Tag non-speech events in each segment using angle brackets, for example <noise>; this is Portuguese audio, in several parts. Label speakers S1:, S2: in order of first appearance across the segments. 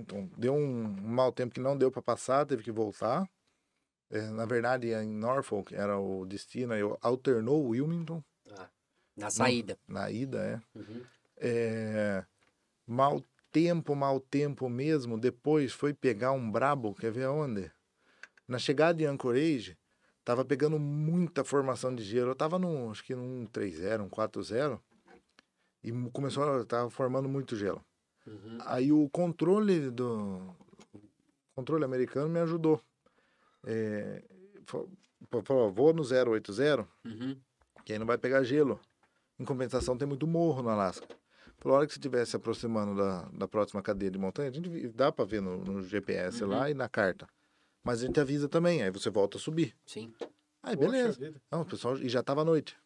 S1: Então, deu um mau tempo que não deu para passar, teve que voltar. É, na verdade, é em Norfolk era o destino, eu alternou o Wilmington. Ah, na saída. Na, na ida, é. Uhum. é. Mal tempo, mal tempo mesmo. Depois foi pegar um brabo, quer ver onde? Na chegada de Anchorage, tava pegando muita formação de gelo. Eu tava num, acho que num 3-0, um 4-0. E começou, tava formando muito gelo. Uhum. Aí o controle do o controle americano me ajudou. É, falou, vou no 080, uhum. que aí não vai pegar gelo. Em compensação, tem muito morro no Alasca. Pela hora que você estiver se aproximando da, da próxima cadeia de montanha, a gente dá para ver no, no GPS uhum. lá e na carta. Mas a gente avisa também, aí você volta a subir. Sim. Aí beleza. Não, o pessoal, e já tava à noite.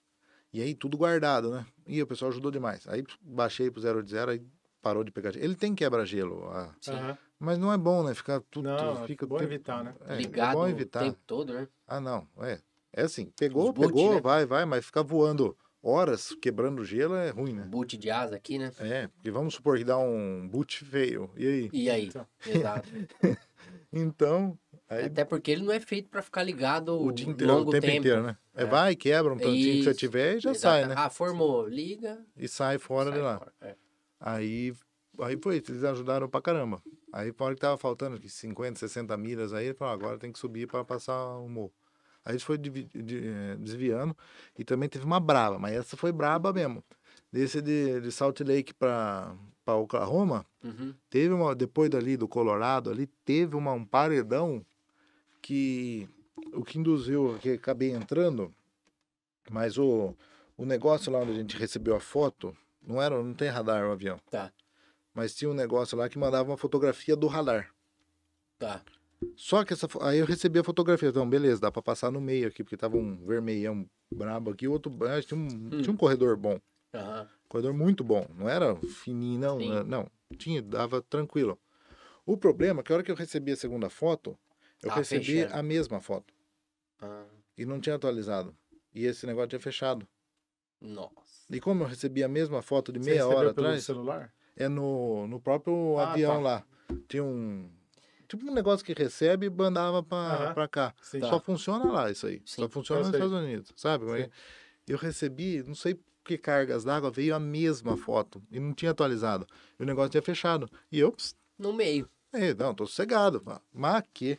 S1: E aí tudo guardado, né? E o pessoal ajudou demais. Aí baixei pro 080, aí parou de pegar. Ele tem quebra-gelo. Ah, uhum. Mas não é bom, né? Ficar tudo. Não, é fica é bom tempo, evitar, né? É, é Ligado é bom evitar. o tempo todo, né? Ah, não. É, é assim, pegou, boot, pegou, né? vai, vai, mas ficar voando horas quebrando gelo é ruim, né? Boot de asa aqui, né? É, e vamos supor que dá um boot feio. E aí? E aí? Então. Exato. <laughs> então. Aí... Até porque ele não é feito para ficar ligado o, dia inteiro, longo o tempo, tempo, inteiro, né? É, é. vai, quebra um tantinho Isso. que você tiver e já Exato. sai, né? Ah, formou, liga. E sai fora sai de lá. Fora. É. Aí, aí foi, eles ajudaram pra caramba. Aí, na hora que tava faltando 50, 60 milhas, aí ele falou: agora tem que subir para passar o morro. Aí a gente foi eh, desviando e também teve uma brava, mas essa foi braba mesmo. Desse de, de Salt Lake para Oklahoma, uhum. teve uma, depois dali do Colorado, ali teve uma, um paredão que o que induziu, que acabei entrando, mas o, o negócio lá onde a gente recebeu a foto, não era, não tem radar o avião. Tá. Mas tinha um negócio lá que mandava uma fotografia do radar. Tá. Só que essa. Aí eu recebi a fotografia. Então, beleza, dá pra passar no meio aqui, porque tava um vermelhão brabo aqui, outro. Tinha um, hum. tinha um corredor bom. Uhum. Corredor muito bom. Não era fininho, não. Sim. Né, não. Tinha, dava tranquilo. O problema é que a hora que eu recebi a segunda foto,
S2: eu ah, recebi a
S1: mesma foto. Ah. E não tinha atualizado. E esse negócio tinha fechado. Nossa. E como eu recebi a mesma foto de Você meia hora pelo atrás. celular? É no, no próprio ah, tá. avião tá. lá. Tinha um. Tipo um negócio que recebe e mandava pra, uhum. pra cá. Sim, Só tá. funciona lá isso aí. Sim. Só funciona nos Estados Unidos. Sabe? Sim. Eu recebi, não sei que cargas d'água, veio a mesma foto. E não tinha atualizado. E o negócio tinha fechado. E eu. no meio. É, não, tô sossegado. Mas que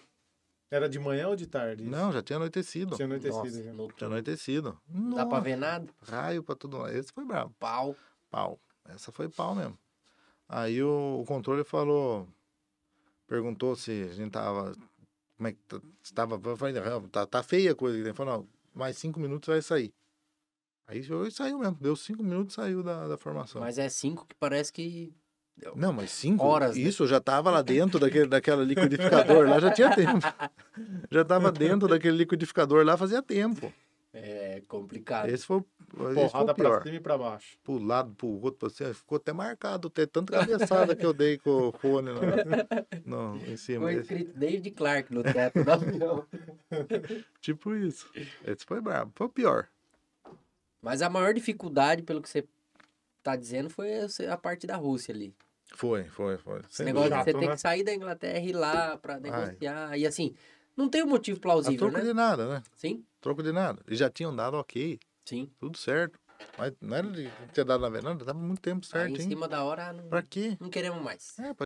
S1: era de manhã ou de tarde? Isso? Não, já tinha anoitecido. Tinha anoitecido. Nossa, já. Tinha anoitecido. Não dá pra ver nada? Raio pra tudo. Esse foi brabo. Pau. Pau. Essa foi pau mesmo. Aí o, o controle falou... Perguntou se a gente tava... Como é que tá, estava? falei, tá, tá feia a coisa. Ele falou, não, mais cinco minutos vai sair. Aí eu, saiu mesmo. Deu cinco minutos e saiu da, da formação. Mas é cinco que parece que não, mas cinco horas. Isso né? já estava lá dentro daquele <laughs> daquela liquidificador lá, já tinha tempo. Já estava dentro daquele liquidificador lá fazia tempo. É complicado. Esse foi, Porrada esse foi o pior. pra cima e pra baixo. Pro lado, pro outro, assim, ficou até marcado, até tanta cabeçada que eu dei com o fone lá. Não, em cima. Foi escrito David Clark no teto do avião. <laughs> tipo isso. Esse foi brabo, foi o pior. Mas a maior dificuldade, pelo que você tá dizendo, foi a parte da Rússia ali. Foi, foi, foi. Sem negócio dúvida. você tem que né? sair da Inglaterra e ir lá para negociar. Ai. E assim, não tem um motivo plausível, troco né? troco de nada, né? Sim. Troco de nada. E já tinham dado ok. Sim. Tudo certo. Mas não era de ter dado na verdade, tava muito tempo certo, Aí, em hein? cima da hora, não... Pra quê? Não queremos mais. É, pra